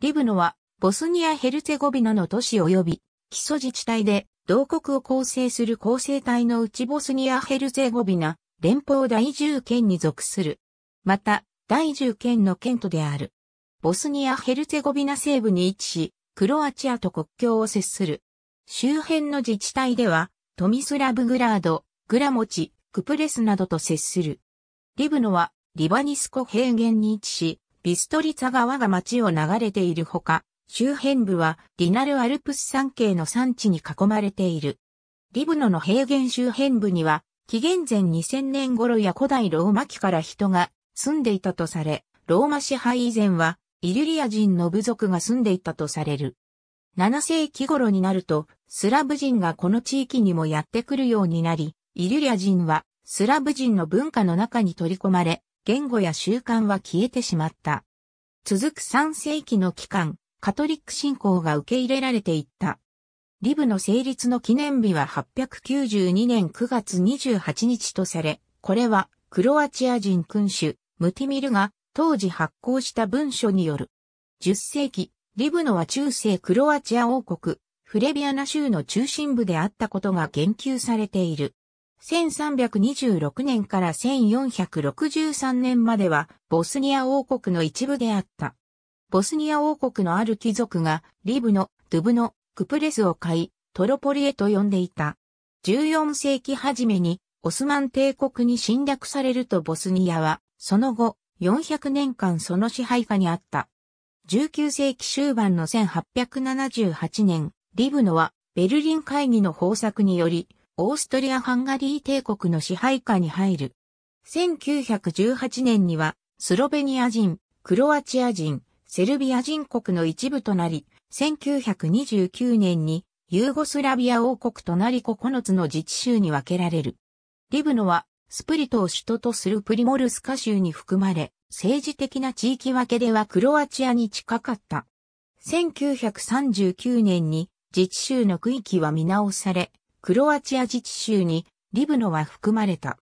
リブノは、ボスニア・ヘルツェゴビナの都市及び、基礎自治体で、同国を構成する構成体のうちボスニア・ヘルツェゴビナ、連邦第10県に属する。また、第10県の県都である。ボスニア・ヘルツェゴビナ西部に位置し、クロアチアと国境を接する。周辺の自治体では、トミスラブグラード、グラモチ、クプレスなどと接する。リブノは、リバニスコ平原に位置し、ビストリツァ川が町を流れているほか、周辺部はディナルアルプス山系の産地に囲まれている。リブノの平原周辺部には、紀元前2000年頃や古代ローマ期から人が住んでいたとされ、ローマ支配以前はイリュリア人の部族が住んでいたとされる。7世紀頃になると、スラブ人がこの地域にもやってくるようになり、イリュリア人はスラブ人の文化の中に取り込まれ、言語や習慣は消えてしまった。続く3世紀の期間、カトリック信仰が受け入れられていった。リブの成立の記念日は892年9月28日とされ、これはクロアチア人君主、ムティミルが当時発行した文書による。10世紀、リブノは中世クロアチア王国、フレビアナ州の中心部であったことが言及されている。1326年から1463年まではボスニア王国の一部であった。ボスニア王国のある貴族がリブの、ドゥブの、クプレスを買い、トロポリへと呼んでいた。14世紀初めにオスマン帝国に侵略されるとボスニアは、その後、400年間その支配下にあった。19世紀終盤の1878年、リブノはベルリン会議の方策により、オーストリア・ハンガリー帝国の支配下に入る。1918年には、スロベニア人、クロアチア人、セルビア人国の一部となり、1929年にユーゴスラビア王国となり9つの自治州に分けられる。リブノはスプリトを首都とするプリモルスカ州に含まれ、政治的な地域分けではクロアチアに近かった。1939年に自治州の区域は見直され、クロアチア自治州にリブノは含まれた。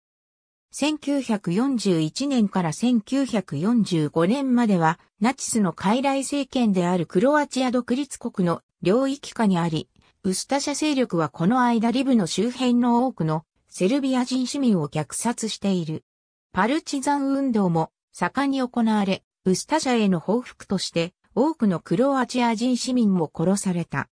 1941年から1945年まではナチスの傀儡政権であるクロアチア独立国の領域下にあり、ウスタシャ勢力はこの間リブの周辺の多くのセルビア人市民を虐殺している。パルチザン運動も盛んに行われ、ウスタシャへの報復として多くのクロアチア人市民も殺された。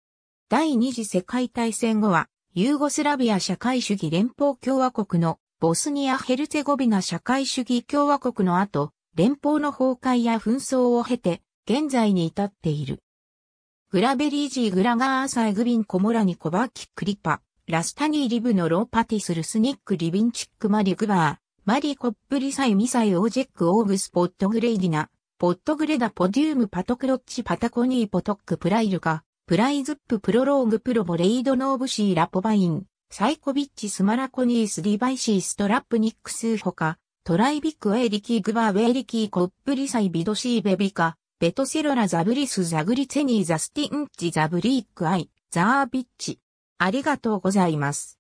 第二次世界大戦後はユーゴスラビア社会主義連邦共和国のボスニア・ヘルツェゴビナ社会主義共和国の後、連邦の崩壊や紛争を経て、現在に至っている。グラベリージー・グラガーサイ・グビン・コモラニ・コバーキ・クリパ、ラスタニー・リブのローパティス・ルスニック・リビンチック・マリ・グバー、マリ・コップリサイ・ミサイ・オージェック・オーグス・ポット・グレイディナ、ポット・グレダ・ポデューム・パトクロッチ・パタコニー・ポトック・プライルカ、プライズッププロローグプロボレイドノーブシーラポバイン、サイコビッチスマラコニースディバイシーストラップニックスほか、トライビックエリキーグバーウェリキーコップリサイビドシーベビカ、ベトセロラザブリスザグリツェニーザスティンチザブリークアイ、ザービッチ。ありがとうございます。